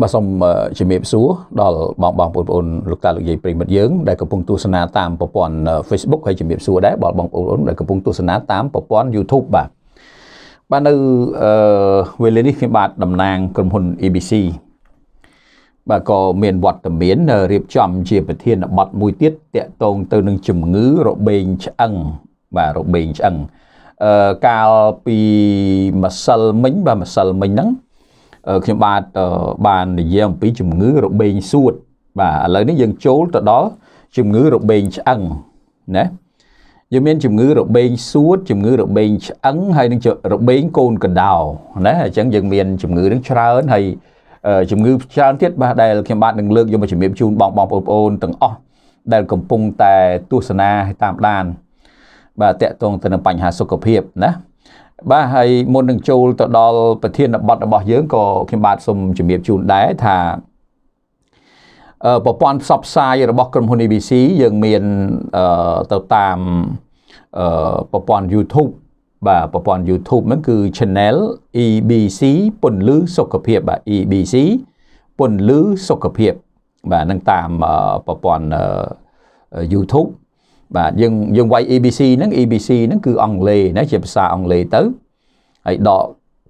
បាទសូមជំរាបសួរដល់បងបងប្អូនបងប្អូនលោកតាលោកយាយប្រិមិត្តយើងដែលកំពុងទស្សនាតាមប្រព័ន្ធ Facebook ហើយជំរាបសួរដែរបងបងប្អូនដែលកំពុងទស្សនាតាមប្រព័ន្ធ YouTube បាទបាទនៅវេលានេះខ្ញុំបាទតំណាងក្រុមហ៊ុន ABC បាទក៏មានវត្តមានរៀបចំជា ប្រធានបတ်មួយទៀតតកតងទៅនឹងជំងឺរបេងឆ្អឹងបាទរបេងឆ្អឹងអឺកាលពីម្សិលមិញបាទម្សិលមិញហ្នឹងខ្ញុំបាទបាននិយាយអំពីជំងឺរបេងសួត បាទឥឡូវនេះយើងចូលទៅដល់ជំងឺរបេងឆ្អឹងណាយើងមាន ជំងឺរបេងសួតជំងឺរបេងឆ្អឹងហើយនឹងរបេងកូនកណ្ដោណាអញ្ចឹងយើងមានជំងឺនឹងច្រើនហើយជំងឺច្រើនទៀតបាទដែលខ្ញុំបាទនឹងលើកយកមកជំរាបជូនបងបងប្អូនទាំងអស់ដែល កំពុងតែទស្សនាតាមដានបាទតកតងទៅនឹងបញ្ហាសុខភាពណាបាទហើយមុននឹងចូលទៅដល់ប្រធានបទរបស់យើងក៏ខ្ញុំបាទសូមជម្រាបជូនដែរថាប្រព័ន្ធផ្សព្វផ្សាយរបស់ក្រុមហ៊ុន ABC យើងមានទៅតាមប្រព័ន្ធ YouTube បាទប្រព័ន្ធ YouTube ហ្នឹងគឺ Channel EBC ពន្លឺសុខភាពបាទ EBC ពន្លឺសុខភាពបាទនឹងតាមប្រព័ន្ធ YouTube បាទយើងយើងវាយ ABC ហ្នឹង ABC ហ្នឹងគឺអង់គ្លេសណាជាភាសាអង់គ្លេសទៅហើយដក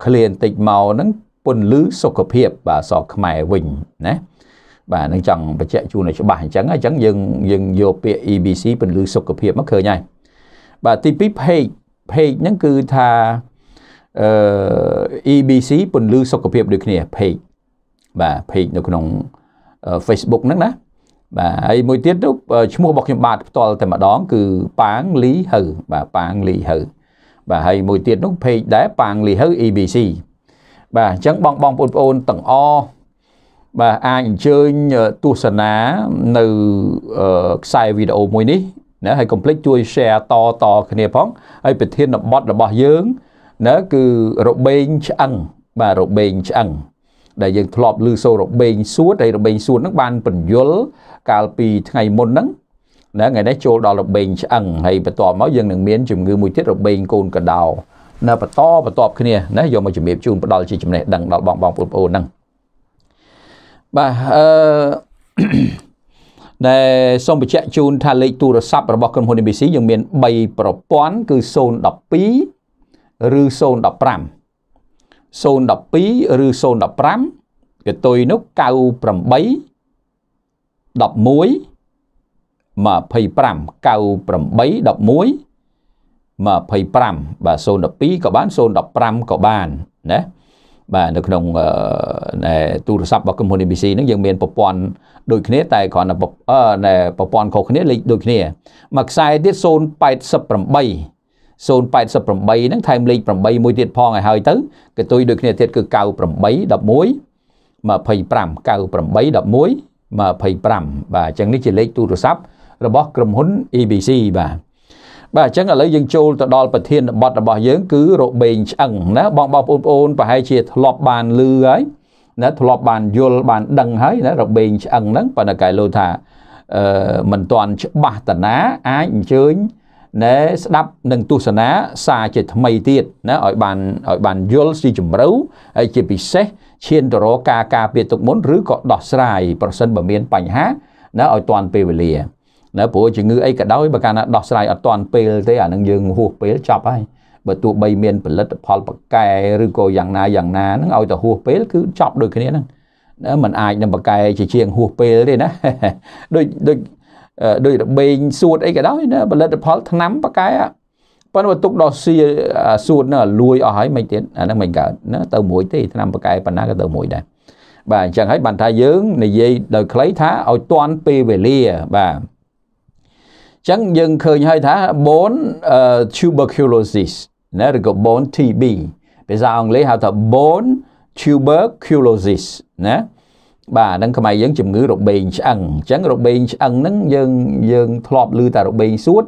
clear បន្តិចមកហ្នឹងពន្លឺសុខភាព បាទសខ្មែរវិញណាបាទនឹងចង់បញ្ជាក់ជូនឲ្យច្បាស់អញ្ចឹងអញ្ចឹងយើងយើងយកពាក្យ EBC ពន្លឺសុខភាពមកឃើញហើយបាទទី2 page page ហ្នឹងគឺថាអឺ EBC ពន្លឺសុខភាពដូចគ្នា page បាទ page នៅក្នុង Facebook ហ្នឹងណាបាទហើយមួយទៀតនោះឈ្មោះរបស់ខ្ញុំបាទផ្ទាល់តែម្ដងគឺប៉ាងលីហៅបាទប៉ាងលីហៅបាទហើយមួយទៀតនោះ page ដែរប៉ាងលីហៅ EBC បាទអញ្ចឹងបងបងប្អូនទាំងអស់បាទអាចអញ្ជើញទស្សនានៅខ្សែវីដេអូមួយនេះណាហើយកុំភ្លេចជួយ share តតគ្នាផងហើយប្រធានបទរបស់យើងណាគឺរបេងឆ្អឹងបាទរបេងឆ្អឹងដែលយើងធ្លាប់ឮសូរបេងសួតហើយរបេងសួតហ្នឹងបានបញ្យល កាលពីថ្ងៃមុនហ្នឹងណាថ្ងៃនេះចូលដល់របេងឆ្អឹងហើយបន្ទាប់មកយើងនឹងមានជំងឺមួយទៀតរបេងកូនកដោណាបន្តបន្តគ្នាណាយកមកជំរាបជូនផ្ដល់ជាចំណេះដឹងដល់បងបងបងប្អូនហ្នឹងបាទអឺដែលសូមបញ្ជាក់ជូនថាលេខទូរស័ព្ទរបស់ក្រុមហ៊ុន ABC យើងមាន3ប្រព័ន្ធគឺ012ឬ015 012ឬ015កតុយនោះ98 11 25 98 11 25បាទ012ក៏បាន015ក៏បានណាបាទនៅក្នុងទូរស័ព្ទរបស់ក្រុមហ៊ុន ABC ហ្នឹងយើងមានប្រព័ន្ធដូចគ្នាតែគ្រាន់តែប្រព័ន្ធខុសគ្នាលេខដូចគ្នាមួយខ្សែទៀត088 088ហ្នឹងថែមលេខ8មួយទៀតផងឲ្យហើយទៅកតុយដូចគ្នាទៀតគឺ98 11 25 98 11 25បាទអញ្ចឹងនេះជាលេខទូរស័ព្ទរបស់ក្រុមហ៊ុន EBC បាទបាទអញ្ចឹងឥឡូវយើងចូលទៅដល់ប្រធានបទរបស់យើងគឺរបេងឆ្អឹងណាបងបងប្អូនប្អូនប្រហែលជាធ្លាប់បានលឺហើយណាធ្លាប់បានយល់បានដឹងហើយណារបេងឆ្អឹងហ្នឹងប៉ុន្តែកែលោថាអឺមិនទាន់ច្បាស់តាណាអាចអញ្ជើញណែស្ដាប់និងទស្សនាសារជាថ្មីទៀតណាឲ្យបានឲ្យបានយល់ស៊ីជម្រៅហើយជាពិសេសឈានទៅរកការការពារទុកមុនឬក៏ដោះស្រាយប្រសិនបើមានបញ្ហាណាឲ្យទាន់ពេលវេលាណាព្រោះជំងឺអីក៏ដោយបើកាលណាដោះស្រាយអត់ទាន់ពេលទេអានឹងយើងហួសពេលចប់ហើយបើទោះបីមានផលិតផលបកកែឬក៏យ៉ាងណាយ៉ាងណាហ្នឹងឲ្យតែហួសពេលគឺចប់ដូចគ្នាហ្នឹងណាมันអាចនឹងបកកែជាជាងហួសពេលទេណាដូចដូចដូចរបេងសួតអីក៏ដោយណាផលិតផលឆ្នាំប៉ាកែប៉ុន្តែបើទុកដល់សៀសួតណាលួយអស់ហើយមិនទៀតអាហ្នឹងមិនកើតណាទៅមួយទេឆ្នាំប៉ាកែប៉ុណ្ណាក៏ទៅមួយដែរបាទអញ្ចឹងហើយបានថាយើងនិយាយដោយខ្លីថាឲ្យតាន់ពេលវេលាបាទអញ្ចឹងយើងឃើញហើយថា bone tuberculosis ណាឬក៏ bone TB ភាសាអង់គ្លេសហៅថា bone tuberculosis ណាបាទហ្នឹងខ្មែរយើងជំងឺរបេងឆ្អឹងអញ្ចឹងរបេងឆ្អឹងហ្នឹងយើងយើងធ្លាប់ឮតែរបេងសួតឥ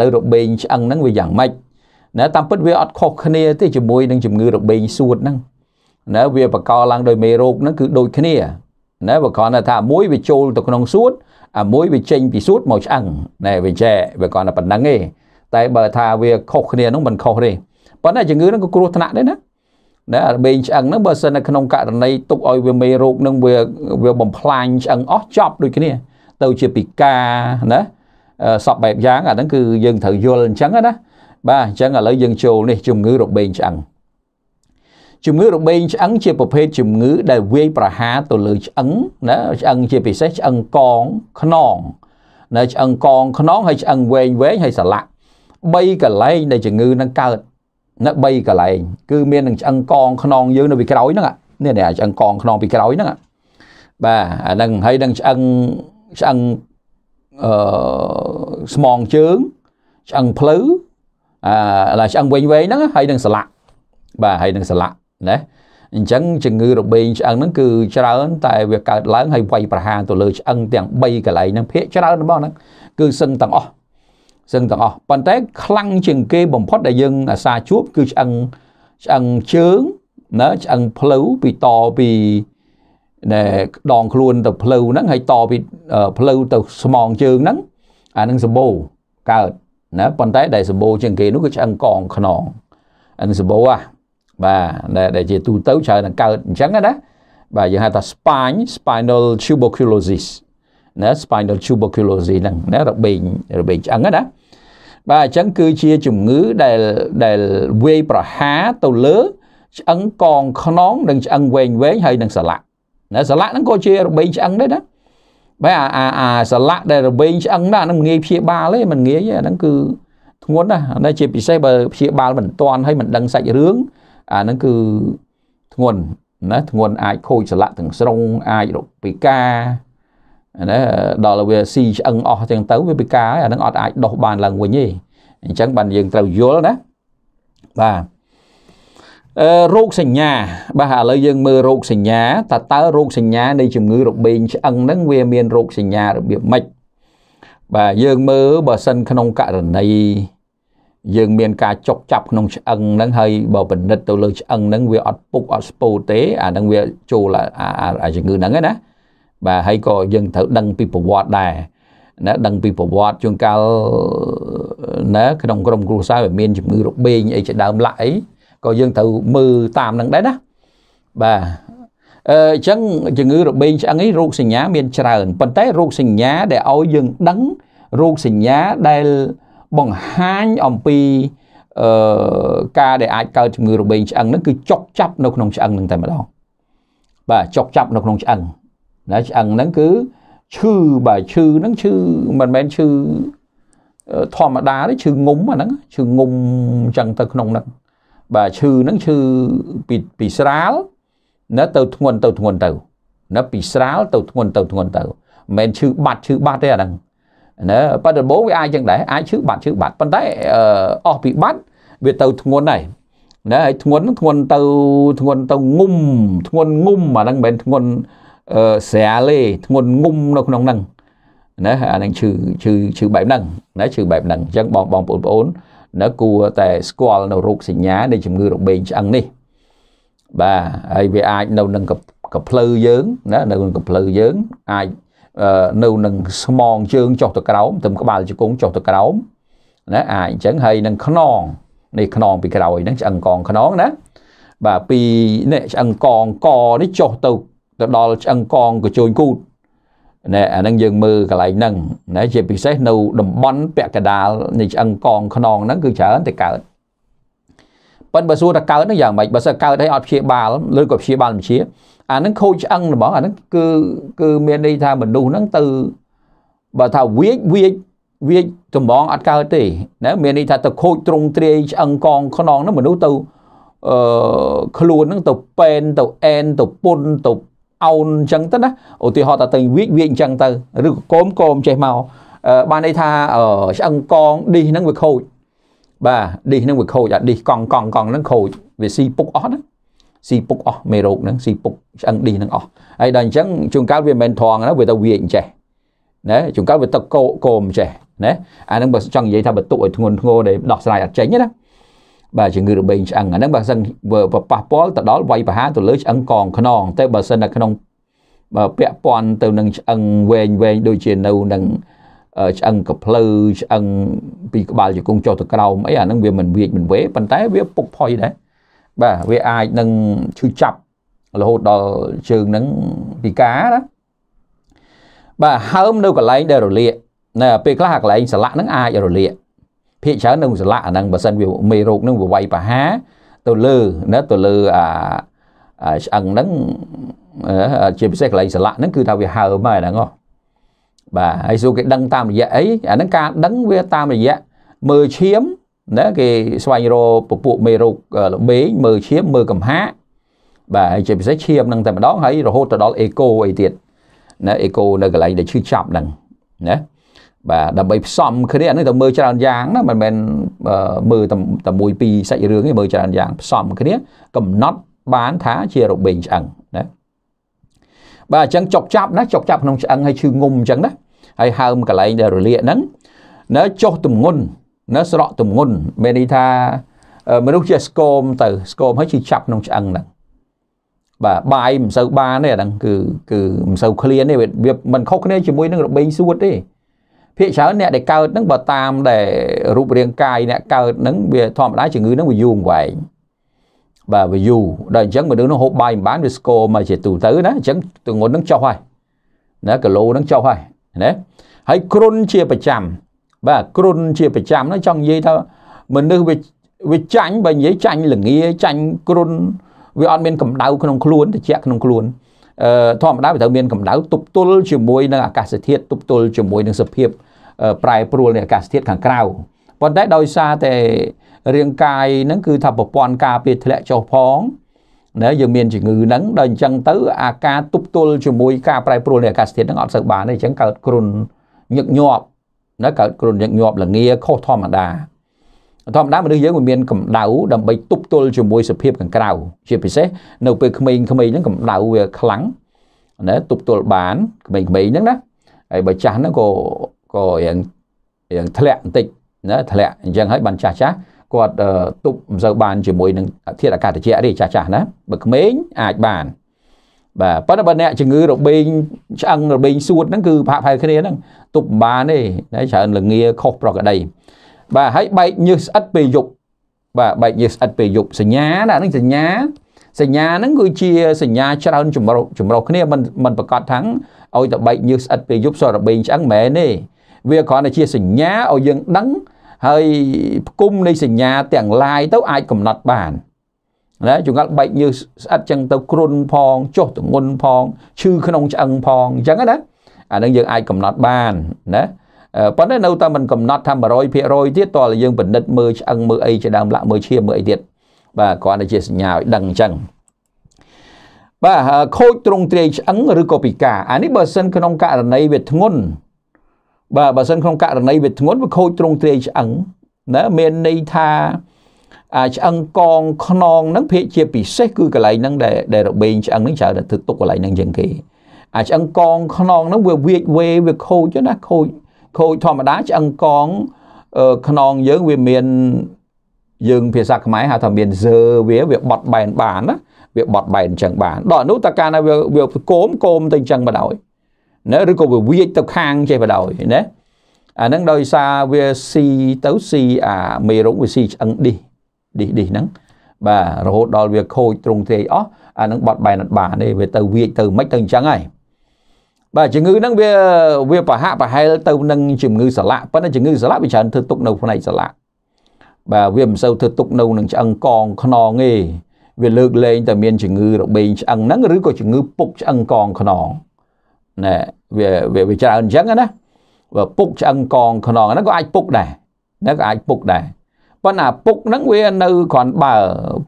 ឡូវរបេងឆ្អឹងហ្នឹងវាយ៉ាងម៉េចណាតាមពិតវាអត់ខុសគ្នាទេជាមួយនឹងជំងឺរបេងសួតហ្នឹងណាវាបកកឡើងដោយមេរោគហ្នឹងគឺដូចគ្នាណាបើគ្រាន់តែថាមួយវាចូលទៅក្នុងសួតអាមួយវាចេញពីសួតមកឆ្អឹងណែវាចែវាគ្រាន់តែប៉ុណ្្នឹងទេតែបើថាវាខុសគ្នាហ្នឹងមិនខុសទេប៉ុន្តែជំងឺហ្នឹងក៏គ្រោះថ្នាក់ដែរណាណារបេងឆ្អឹងហ្នឹងបើសិននៅក្នុងករណីទុកឲ្យវាមេរោគហ្នឹងវាវាបំផ្លាញឆ្អឹងអស់ចប់ដូចគ្នា ទៅជាពិការណាសពបែបយ៉ាងអាហ្នឹងគឺយើងត្រូវយល់អញ្ចឹងណាបាទអញ្ចឹងឥឡូវយើងចូលនេះជំងឺរបេងឆ្អឹងជំងឺរបេងឆ្អឹងជាប្រភេទជំងឺដែលវាយប្រហារទៅលើឆ្អឹងណាឆ្អឹងជាពិសេសឆ្អឹងកងខ្នងណាឆ្អឹងកងខ្នងហើយឆ្អឹងវែងវែងហើយសន្លាក់3កន្លែងដែលជំងឺនឹងកើតនៅ3កន្លែងគឺមាននឹងឆ្អឹងកងខ្នងយើងនៅពីក្រោយហ្នឹងនេះនេះឆ្អឹងកងខ្នងពីក្រោយហ្នឹងបាទអាហ្នឹងហើយនឹងឆ្អឹងឆ្អឹងអឺស្មងជើងឆ្អឹងភ្លៅអាឆ្អឹងវែងវែងហ្នឹងហើយនឹងស្លាក់បាទហើយនឹងស្លាក់ណាអញ្ចឹងជំងឺរបេងឆ្អឹងហ្នឹងគឺច្រើនតែវាកើតឡើងហើយវាយប្រហារទៅលើឆ្អឹងទាំង3កន្លែងហ្នឹងភាកច្រើនរបស់ហ្នឹងគឺសឹងទាំងអស់សឹងទាំងអស់ប៉ុន្តែខ្លាំងជាងគេ បំផុតដែលយើងអាសាជួបគឺឆ្អឹងឆ្អឹងជើងណាឆ្អឹងផ្លូវពីតពីដែលដងខ្លួនទៅផ្លូវហ្នឹងហើយតពីផ្លូវទៅស្មងជើងហ្នឹងអានឹងសម្បូរកើតណាប៉ុន្តែដែលសម្បូរជាងគេនោះគឺឆ្អឹងកងខ្នងអានឹងសម្បូរហ่ะបាទដែលជាទូទៅច្រើនតែកើតអញ្ចឹងណាបាទយើងហៅថា spine spinal tuberculosis ណា spinal tuberculosis ហ្នឹងណារបេងរបេងឆ្អឹងណាបាទអញ្ចឹងគឺជាជំងឺដែលដែលវាយប្រហារទៅលើឆ្អឹងកងខ្នងនិងឆ្អឹងវែងវែងហើយនិងសន្លាក់ណាសន្លាក់ហ្នឹងក៏ជារបេងឆ្អឹងដែរណាបាទអាអាសន្លាក់ដែលរបេងឆ្អឹងណាហ្នឹងងាយព្យាបាលទេมันងាយទេអាហ្នឹងគឺធ្ងន់ណាស់នេះជាពិសេសបើព្យាបាលមិនទាន់ហើយមិនដឹងសាច់រឿងអាហ្នឹងគឺធ្ងន់ណាធ្ងន់អាចខូចសន្លាក់ទាំងស្រុងអាចរោគពិការណាដល់វាស៊ីឆ្អឹងអស់ចឹងទៅវាពិការហើយអានឹងអត់អាចដោះបានឡើងវិញទេអញ្ចឹងបានយើងត្រូវយល់ណាបាទអឺរោគសញ្ញាបាទឥឡូវយើងមើលរោគសញ្ញាតើតើរោគសញ្ញានៃជំងឺរបេងឆ្អឹងហ្នឹងវា មានរោគសញ្ញារបៀបម៉េចបាទយើងមើលបើសិនក្នុងករណីយើងមានការចុកចាប់ក្នុងឆ្អឹងហ្នឹងហើយបើពិនិត្យទៅលើឆ្អឹងហ្នឹងវាអត់ពុកអត់ស្ពោទេអាហ្នឹងវាចូលអាជំងឺហ្នឹងឯណាបាទហើយក៏យើងត្រូវដឹងពីប្រវត្តិដែរណាដឹងពីប្រវត្តិជួនកាលណាក្នុងក្រុមគ្រួសារវាមានជំងឺរបេងអីជាដើមឡាក់អីក៏យើងត្រូវមើលតាមនឹងដែរណាបាទអញ្ចឹងជំងឺរបេងឆ្អឹងនេះរោគសញ្ញាមានច្រើនប៉ុន្តែរោគសញ្ញាដែលឲ្យយើងដឹងរោគសញ្ញាដែលបង្ហាញអំពីអឺការដែលអាចកើតជំងឺរបេងឆ្អឹងហ្នឹងគឺចុកចាប់នៅក្នុងឆ្អឹងហ្នឹងតែម្ដងបាទចុកចាប់នៅក្នុងឆ្អឹងណាឆ្អឹងហ្នឹងគឺឈឺបាទឈឺហ្នឹងឈឺមិនមែនឈឺធម្មតាទេឈឺងុំអាហ្នឹងឈឺងុំអញ្ចឹងទៅក្នុងហ្នឹងបាទឈឺហ្នឹងឈឺពីពីស្រាលណាទៅធ្ងន់ទៅធ្ងន់ទៅណាពីស្រាលទៅធ្ងន់ទៅធ្ងន់ទៅមិនមែនឈឺបាត់ឈឺបាត់ទេអាហ្នឹងណាប៉ិនដំបូងវាអាចចឹងដែរអាចឈឺបាត់ឈឺបាត់ប៉ុន្តែអស់ពីបាត់វាទៅធ្ងន់ហើយណាហើយធ្ងន់ធ្ងន់ទៅធ្ងន់ទៅងុំធ្ងន់ងុំអាហ្នឹងមិនមែនធ្ងន់ស្រាលេធ្ងន់ងុំនៅក្នុងហ្នឹងណាអានឹងឈឺឈឺឈឺបែបហ្នឹងណាឈឺបែបហ្នឹងអញ្ចឹងបងបងប្អូនណាគួរតែស្គាល់នៅរោគសញ្ញានៃជំងឺរបេងឆ្អឹងនេះបាទហើយវាអាចនៅនឹងកភ្លៅយើងណានៅនឹងកភ្លៅយើងអាចនៅនឹងស្មងជើងចុះទៅក្រោមទៅក្បាលជង្គង់ចុះទៅក្រោមណាអាចអញ្ចឹងហើយនឹងខ្នងនេះខ្នងពីក្រោយហ្នឹងឆ្អឹងកងខ្នងណាបាទពីនេះឆ្អឹងកងកនេះចុះទៅទៅដល់ឆ្អឹងកងកជូនគូតណែអានឹងយើងមើលកន្លែងហ្នឹងណែជាពិសេសនៅតំបន់ពាក់កដាលនៃឆ្អឹងកងខ្នងហ្នឹងគឺច្រើនតែកើតប៉ុន្តែបើសួរថាកើតហ្នឹងយ៉ាងម៉េចបើសិនកើតហើយអត់ព្យាបាលឬក៏ព្យាបាលមិនជាអាហ្នឹងខូចឆ្អឹងហ្មងអាហ្នឹងគឺគឺមានន័យថាមនុស្សហ្នឹងទៅបើថាវាចវាចវាចតម្រងអត់កើតទេណាមានន័យថាទៅខូចទ្រង់ទ្រាយឆ្អឹងកងខ្នងហ្នឹងមនុស្សទៅអឺខ្លួនហ្នឹងទៅប៉ែនទៅអែនទៅពុនទៅអោនអញ្ចឹងទៅណាឧទាហរណ៍ថាទៅវាចវាចអញ្ចឹងទៅឬក៏កោមកោមចេះមកបានន័យថាឆ្អឹងកងឌីសហ្នឹងវាខូចបាទឌីសហ្នឹងវាខូចអាឌីសកង់កង់កង់ហ្នឹងខូចវាស៊ីពុកអស់ណាស៊ីពុកអស់មេរោគហ្នឹងស៊ីពុកឆ្អឹងឌីសហ្នឹងអស់ហើយដល់អញ្ចឹងជួនកាលវាមិនមែនត្រង់ណាវាទៅវាអញ្ចេះណាជួនកាលវាទៅកោកោមចេះណាអាហ្នឹងបើចង់និយាយថាបន្ទុកឲ្យធ្ងន់ធ្ងរដែលដោះស្រាយអត់ចេញណាបាទជំងឺរបេងឆ្អឹងអាហ្នឹងបើសិនប៉ះពាល់ទៅដល់វាយប្រហារទៅលើឆ្អឹងកងខ្នងតែបើសិននៅក្នុងបើពាក់ព័ន្ធទៅនឹងឆ្អឹងវែងវែងដូចជានៅនឹងឆ្អឹងកផ្លូវឆ្អឹងពីក្បាលជង្គង់ចុះទៅក្រោមអីអាហ្នឹងវាមិនវាចមិនវេប៉ុន្តែវាពុកផុយដែរបាទវាអាចនឹងឈឺចាប់រហូតដល់ជើងហ្នឹងពិការណាបាទហើមនៅកន្លែងដែលរលាកណាពេលខ្លះអាកន្លែងស្លាក់ហ្នឹងអាចរលាកភាគច្រើននឹងស្លាក់អាហ្នឹងបើសិនវាមេរោគហ្នឹងវាវាយប្រហាទៅលើណាទៅលើអាឆ្អឹងហ្នឹងជាពិសេសកន្លែងស្លាក់ហ្នឹងគឺថាវាហើមហើយហ្នឹងហ៎បាទហើយសួរគេដឹងតាមរយៈអីអាហ្នឹងការដឹងវាតាមរយៈមើលឈាមណាគេស្វែងរកពពួកមេរោគល្បែងមើលឈាមមើលកំហាកបាទហើយជាពិសេសឈាមនឹងតែម្ដងហើយរហូតទៅដល់អេកូអីទៀតណាអេកូនៅកន្លែងដែលឈឺចាប់ហ្នឹងណាបាទដើម្បីផ្សំគ្នានេះទៅមើលច្រើនយ៉ាងណាមិនមែនមើលតែមួយពីរសាច់រឿងទេមើលច្រើនយ៉ាងផ្សំគ្នា កំណត់បានថាជារបេងឆ្អឹងណាបាទអញ្ចឹងចុកចាប់ណាចុកចាប់ក្នុងឆ្អឹងហើយឈឺងុំអញ្ចឹងណាហើយហើមកន្លែងដែលរលាកហ្នឹងណាចុះទម្ងន់ណាស្រក់ទម្ងន់មានន័យថាមនុស្សជាស្គមទៅស្គមហើយឈឺចាប់ក្នុងឆ្អឹងហ្នឹងបាទបាយមិនសូវបានទេអាហ្នឹងគឺគឺមិនសូវឃ្លានទេវាមិនខុសគ្នាជាមួយនឹងរបេងសួតទេភាគច្រើនអ្នកដែលកើតហ្នឹងបើតាមដែលរូបរាងកាយអ្នកកើតហ្នឹងវាធម្មតាជំងឺហ្នឹងវាយូរវែងបាទវាយូរដល់អញ្ចឹងមនុស្សហ្នឹងហូបបាយមិនបានវាស្គរមកជាទូទៅណាអញ្ចឹងទងន់ហ្នឹងចុះហើយណាគីឡូហ្នឹងចុះហើយណាហើយគ្រុនជាប្រចាំបាទគ្រុនជាប្រចាំហ្នឹងចង់និយាយថាមនុស្សវាវាចាញ់បើនិយាយចាញ់លងាចាញ់គ្រុនវាអត់មានកម្ដៅក្នុងខ្លួនត្រជាក់ក្នុងខ្លួនអឺធម្មតាវាត្រូវមានកម្ដៅទប់ទល់ជាមួយនឹងអាកាសធាតុទប់ទល់ជាមួយនឹងសភាពប្រែប្រួលនៃអាកាសធាតុខាងក្រៅប៉ុន្តែដោយសារតែរាងកាយហ្នឹងគឺថាប្រព័ន្ធការពារធ្លាក់ចុះផងណាយើងមានជំងឺហ្នឹងដល់អញ្ចឹងទៅអាការទប់ទល់ជាមួយការប្រែប្រួលនៃអាកាសធាតុហ្នឹងអត់សូវបានទេអញ្ចឹងកើតគ្រុនញឹកញាប់ណាកើតគ្រុនញឹកញាប់ល្ងាខុសធម្មតាធម្មតាមនុស្សយើងវាមានកម្ដៅដើម្បីទប់ទល់ជាមួយសភាពខាងក្រៅជាពិសេសនៅពេលក្មេងៗហ្នឹងកម្ដៅវាខ្លាំងណាទប់ទល់បានក្មេងៗហ្នឹងណាហើយបើចាស់ហ្នឹងក៏ក៏រៀងរៀងធ្លាក់បន្តិចណាធ្លាក់អញ្ចឹងហើយបានចាស់ចាស់គាត់ទប់មិនសូវបានជាមួយនឹងធាតុអាកាសត្រជាក់ទេចាស់ចាស់ណាបើក្មេងអាចបានបាទប៉ុន្តែបើអ្នកជំងឺរបេងឆ្អឹងរបេងសួតហ្នឹងគឺផាក់ផែលគ្នាហ្នឹងទប់មិនបានទេតែច្រើនលងាខុសប្រកដីបាទហើយបែកញើសស្អិតពេលយប់បាទបែកញើសស្អិតពេលយប់សញ្ញាណាហ្នឹងសញ្ញាសញ្ញាហ្នឹងគឺជាសញ្ញាច្រើនចម្រុះចម្រុះគ្នាមិនមិនប្រកាសថាងឲ្យតែបែកញើសស្អិតពេលយប់សរបេងឆ្អឹងមែនទេវាគ្រាន់តែជាសញ្ញាឲ្យយើងដឹងហើយផ្គុំនៃសញ្ញា ទាំងឡាយទៅអាចកំណត់បានណាចង្កល់បែកញើសស្អិតចឹងទៅគ្រុនផង ចុះទងន់ផងឈឺក្នុងឆ្អឹងផងអញ្ចឹងណាអានឹងយើងអាចកំណត់បានណាប៉ុន្តែនៅតែមិនកំណត់ថា100%ទៀតតើយើងពិនិត្យមើលឆ្អឹងមើលអីជាដើមលាក់មើលឈាមមើលអីទៀតបាទគ្រាន់តែជាសញ្ញាឲ្យដឹងអញ្ចឹងបាទខូចទ្រង់ទ្រាយឆ្អឹងឬក៏ពិការអានេះបើសិនក្នុងករណីវាធ្ងន់បាទបើសិនក្នុងករណីវាធ្ងន់វាខូចទ្រង់ទ្រាយឆ្អឹងណាមានន័យថាអាឆ្អឹងកងខ្នងហ្នឹងភាគជាពិសេសគឺកន្លែងហ្នឹងដែលដែលរបេងឆ្អឹងហ្នឹងច្រើនតែធ្វើទុកកន្លែងហ្នឹងជាងគេអាឆ្អឹងកងខ្នងហ្នឹងវាវាចវេវាខូចណាខូចខូចធម្មតាឆ្អឹងកងខ្នងយើងវាមានយើងភាសាខ្មែរហៅថាមានសើវាវាបត់បែនបានណាវាបត់បែនអញ្ចឹងបានដល់នោះតើការណាវាវាគោមគោមទៅអញ្ចឹងបណ្ដោយណាឬក៏វាវាចទៅខាងចេះបដោយណាអាហ្នឹងដោយសារវាស៊ីទៅស៊ីអាមេរោគវាស៊ីឆ្អឹងឌីសឌីសឌីសហ្នឹងបាទរហូតដល់វាខូចទ្រង់ទ្រាយអស់អាហ្នឹងបាត់បែនអត់បានទេវាទៅវាចទៅមិនទៅអញ្ចឹងហើយបាទជំងឺហ្នឹងវាវាប្រហាក់ប្រហែលទៅនឹងជំងឺសាឡាក់ប៉ុន្តែជំងឺសាឡាក់វាច្រើនធ្វើទុកនៅផ្នែកសាឡាក់បាទវាមិនសូវធ្វើទុកនៅនឹងឆ្អឹងកងខ្នងទេវាលើកលែងតែមានជំងឺរបេងឆ្អឹងហ្នឹងឬក៏ជំងឺពុកឆ្អឹងកងខ្នងណែវាវាច្រើនអញ្ចឹងណាបើពុកឆ្អឹងកងខ្នងហ្នឹងក៏អាចពុកដែរហ្នឹងក៏អាចពុកដែរប៉ុន្តែពុកហ្នឹងវានៅគ្រាន់បើ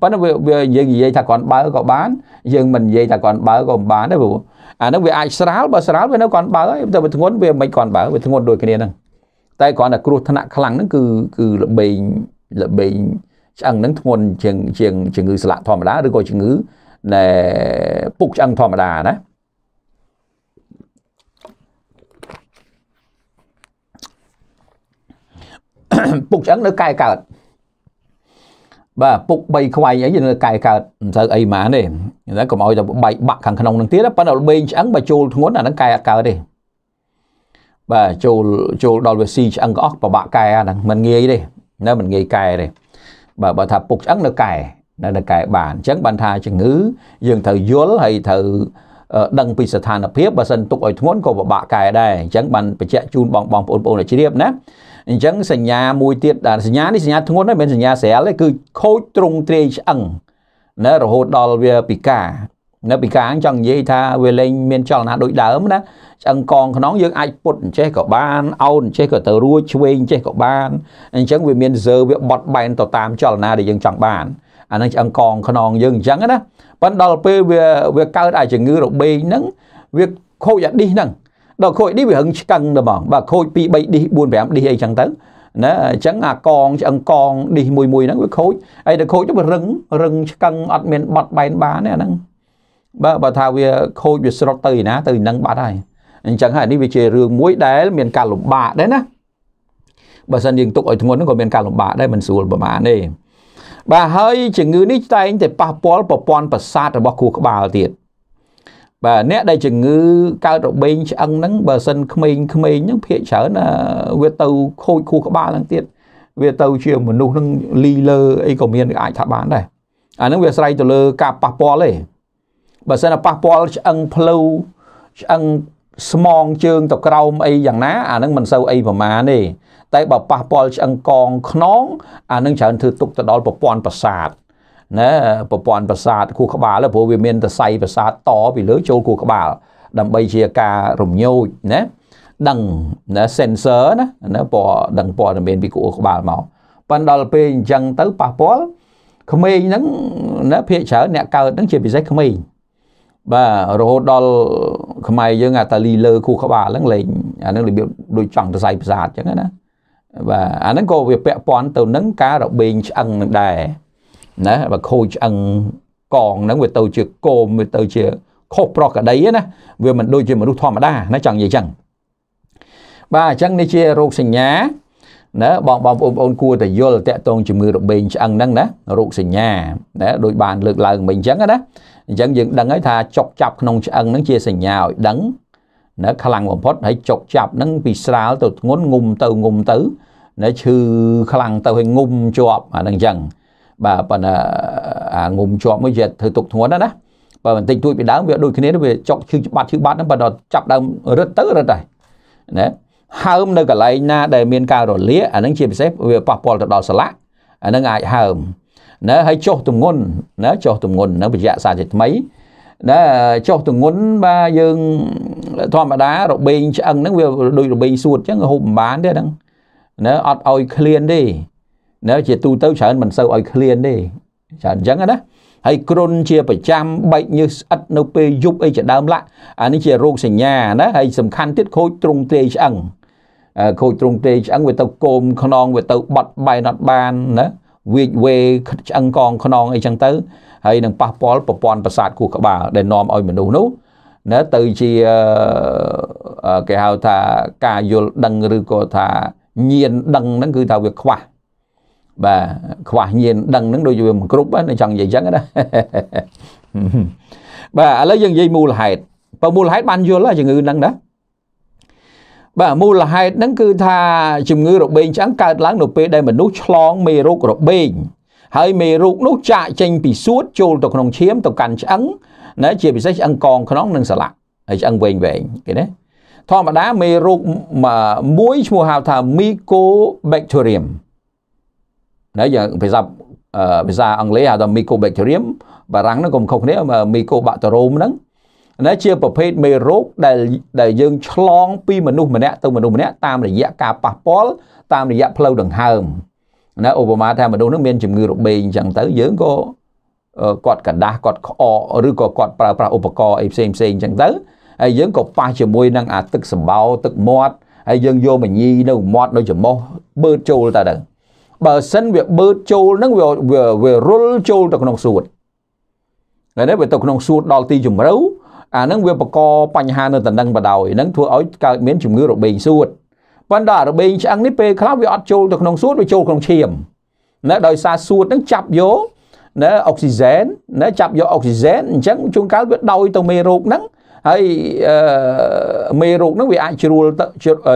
ប៉ុន្តែវាយើងនិយាយថាគ្រាន់បើក៏បានយើងមិននិយាយថាគ្រាន់បើក៏មិនបានដែរព្រោះអាហ្នឹងវាអាចស្រាលបើស្រាលវានៅគ្រាន់បើហើយតែវាធ្ងន់វាមិនគ្រាន់បើវាធ្ងន់ដូចគ្នាហ្នឹងតែគ្រាន់តែគ្រោះថ្នាក់ខ្លាំងហ្នឹងគឺគឺល្បែងល្បែងឆ្អឹងហ្នឹងធ្ងន់ជាងជាងជំងឺស្លាក់ធម្មតាឬក៏ជំងឺណែពុកឆ្អឹងធម្មតាណាពុកឆ្អឹងនៅកែកើតបាទពុក3ខ្វែងអីនៅកែកើតមិនសូវអីហ្មងទេតែកុំឲ្យតែបែកបាក់ខាងក្នុងនឹងទៀតប៉ុន្តែល្បេងឆ្អឹងបើចូលធ្ងន់អាហ្នឹងកែអត់កើតទេបាទចូលចូលដល់វាស៊ីឆ្អឹងក៏អស់ពិបាកកែអាហ្នឹងមិនងាយទេនៅមិនងាយកែទេបាទបើថាពុកឆ្អឹងនៅកែនៅនៅកែបានអញ្ចឹងបានថាជំងឺយើងត្រូវយល់ហើយត្រូវដឹងពីស្ថានភាពបើសិនទុកឲ្យធ្ងន់ក៏ពិបាកកែដែរអញ្ចឹងបានបញ្ជាក់ជូនបងបងប្អូនបងប្អូនឲ្យជ្រាបណាអញ្ចឹងសញ្ញាមួយទៀតដែលសញ្ញានេះសញ្ញាធ្ងន់ហើយមិនសញ្ញាស្រាលទេគឺខូចទ្រង់ទ្រាយឆ្អឹងណារហូតដល់វាពិការនៅពិការចង់និយាយថាវាលែងមានចលនាដូចដើមណាឆ្អឹងកងខ្នងយើងអាចពុតអញ្ចេះក៏បានអោនអញ្ចេះក៏ទៅរួចឆ្វេងអញ្ចេះក៏បានអញ្ចឹងវាមានសើវាបត់បែនទៅតាមចលនាដែលយើងចង់បានអានឹងឆ្អឹងកងខ្នងយើងអញ្ចឹងណាប៉ុន្តែដល់ពេលវាវាកើតអាជំងឺរបេងហ្នឹងវាខូចអាឌីសហ្នឹងដល់ខូចនេះវារឹងឆ្កឹងតែហ្មងបាទខូច2 3ឌីស4 5ឌីសអីចឹងទៅណាអញ្ចឹងអាកងឆ្អឹងកងឌីសមួយមួយហ្នឹងវាខូចហើយដល់ខូចទៅវារឹងរឹងឆ្កឹងអត់មានបត់បែនបានទេអាហ្នឹងបាទបើថាវាខូចវាស្រុតទៅឯណាទៅនឹងបាត់ហើយអញ្ចឹងហើយនេះវាជារឿងមួយដែលមានការលំបាកដែរណាបើសិនយើងទុកឲ្យធ្ងន់ហ្នឹងក៏មានការលំបាកដែរមិនស្រួលប្រហែលទេបាទហើយជំងឺនេះតែងតែប៉ះពាល់ប្រព័ន្ធប្រសាទរបស់ខួរក្បាលទៀតបាទអ្នកដែលជំងឺកើតរបេងឆ្អឹងហ្នឹងបើសិនក្មេងៗហ្នឹងភាកច្រើនវាទៅខូចខួរក្បាលហ្នឹងទៀតវាទៅជាមនុស្សហ្នឹងលីលើ អីក៏មានអាចថាបានដែរអាហ្នឹងវាអាស្រ័យទៅលើការប៉ះពាល់ទេបើសិនតែប៉ះពាល់ឆ្អឹងផ្លូវឆ្អឹងស្មងជើងទៅក្រោមអីយ៉ាងណាអាហ្នឹងមិនសូវអីប្រមាណទេតែបើប៉ះពាល់ឆ្អឹងកងខ្នងអាហ្នឹងច្រើនធ្វើទុកទៅដល់ប្រព័ន្ធប្រសាទណាប្រព័ន្ធប្រសាទខួរក្បាលព្រោះវាមានតសៃប្រសាទតពីលើចូលខួរក្បាលដើម្បីជាការរំញោចណាដឹងណា sensor ណាណាពណ៌ដឹងព័ត៌មានពីខួរក្បាលមកប៉ិនដល់ពេលអញ្ចឹងទៅប៉ះពាល់ក្មេងហ្នឹងណាភាកច្រើនអ្នកកើតហ្នឹងជាពិសេសក្មេងបាទរហូតដល់ខ្មែរយើងអាតាលីលើខួរក្បាលហ្នឹងលេងអាហ្នឹងរបៀបដូចចង់សរសៃប្រសាទអញ្ចឹងណាបាទអាហ្នឹងក៏វាពាក់ព័ន្ធទៅនឹងការរបេងឆ្អឹងនឹងដែរណាបើខូចឆ្អឹងកងហ្នឹងវាទៅជាគោមវាទៅជាខុសប្រក្រតីណាវាមិនដូចជាមនុស្សធម្មតាណាចង់និយាយចឹងបាទអញ្ចឹងនេះជារោគសញ្ញាណាបងបងបងប្អូនគួរតែយល់តាក់ទងជំងឺរបេងឆ្អឹងហ្នឹងណារោគសញ្ញាណាដូចបានលើកឡើងមិញអញ្ចឹងណាអញ្ចឹងយើងដឹងហើយថាចុកចាប់ក្នុងឆ្អឹងហ្នឹងជាសញ្ញាឲ្យដឹងណាខ្លាំងបំផុតហើយចុកចាប់ហ្នឹងពីស្រាលទៅធ្ងន់ងុំទៅងុំទៅណាឈឺខ្លាំងទៅហើយងុំជាប់អាហ្នឹងអញ្ចឹងបាទប៉ុន្តែអាងុំជាប់មួយវាធ្វើទុកធ្ងន់ណាណាបើបន្តិចទួចពីដើមវាដូចគ្នាវាចុកឈឺច្បាត់ឈឺបាត់ហ្នឹងបើដល់ចាប់ដើមរឹតទៅរឹតដែរណាហើមនៅកន្លែងណាដែលមានការរលាកអាហ្នឹងជាពិសេសវាប៉ះពាល់ទៅដល់សន្លាក់អាហ្នឹងអាចហើមណាហើយចុះទម្ងន់ណាចុះទម្ងន់ហ្នឹងវិជ្ជាសាស្ត្រជាថ្មីណាចុះទម្ងន់បាទយើងធម្មតារបេងឆ្អឹងហ្នឹងវាដូចរបេងសួតអញ្ចឹងហូបមិនបានទេហ្នឹងណាអត់ឲ្យឃ្លានទេនៅជាទូទៅច្រើនមិនសូវឲ្យឃ្លានទេច្រើនអញ្ចឹងណាហើយគ្រុនជាប្រចាំបែកញើសស្អិតនៅពេលយប់អីជាដើមឡាក់អានេះជារោគសញ្ញាណាហើយសំខាន់ទៀតខូចទ្រង់ទ្រាយឆ្អឹងខូចទ្រង់ទ្រាយឆ្អឹងវាទៅគោមខ្នងវាទៅបាត់បែនអត់បានណាវាចវេឆ្អឹងកងខ្នងអីចឹងទៅហើយនឹងប៉ះពាល់ប្រព័ន្ធប្រសាទខួរក្បាលដែលនាំឲ្យមនុស្សនោះណាទៅជាគេហៅថាការយល់ដឹងឬក៏ថាញៀនដឹងហ្នឹងគឺថាវាខ្វះបាទខ្វះញៀនដឹងហ្នឹងដូចវាមិនគ្រប់ណាចង់និយាយអញ្ចឹងណាបាទឥឡូវយើងនិយាយមូលហេតុបើមូលហេតុបានយល់ជំងឺហ្នឹងណាបាទមូលហេតុហ្នឹងគឺថា ជំងឺរបេងឆ្អឹងកើតឡើងនៅពេលដែលមនុស្សឆ្លងមេរោគរបេងហើយមេរោគនោះចាក់ចេញពីសួត ចូលទៅក្នុងឈាមទៅកាន់ឆ្អឹងណាជាពិសេសឆ្អឹងកងខ្នងនិងសន្លាក់ហើយឆ្អឹងវែងវែងគេណាធម្មតាមេរោគមួយឈ្មោះហៅថា Mycobacterium ណាយើងភាសាភាសាអង់គ្លេសហៅថា Mycobacterium បារាំងហ្នឹងក៏ខុសគ្នា Mycobacterium ហ្នឹងណាជាប្រភេទមេរោគដែលដែលយើងឆ្លងពីមនុស្សម្នាក់ទៅមនុស្សម្នាក់តាមរយៈការប៉ះពាល់តាមរយៈផ្លូវដង្ហើមណាឧបមាថាមនុស្សនឹងមានជំងឺរបេងអញ្ចឹងទៅយើងក៏គាត់กระដាស់គាត់ក្អកឬក៏គាត់ប្រើប្រាស់ឧបករណ៍អីផ្សេងផ្សេងអញ្ចឹងទៅហើយយើងក៏ប៉ះជាមួយនឹងអាទឹកសម្បោទឹកមាត់ហើយយើងយកមញីនៅមាត់នៅច្រមុះបឺតចូលទៅដល់បើសិនវាបឺតចូលនឹងវាវារុលចូលទៅក្នុងសួតហើយនេះវាទៅក្នុងសួតដល់ទីជំរៅអានឹងវាបកបញ្ហានៅតំណឹងបដ ாய் នឹងធ្វើឲ្យកើតមានជំងឺរបេងសួតប៉ុន្តែរបេងឆ្អឹងនេះពេលខ្លះវាអត់ចូលទៅក្នុងសួតវាចូលក្នុងឈាមណាដោយសារសួតនឹងចាប់យកណាអុកស៊ីហ្សែនណាចាប់យកអុកស៊ីហ្សែនអញ្ចឹងជួនកាលវាដោយទៅមេរោគហ្នឹងហើយមេរោគហ្នឹងវាអាចជ្រួល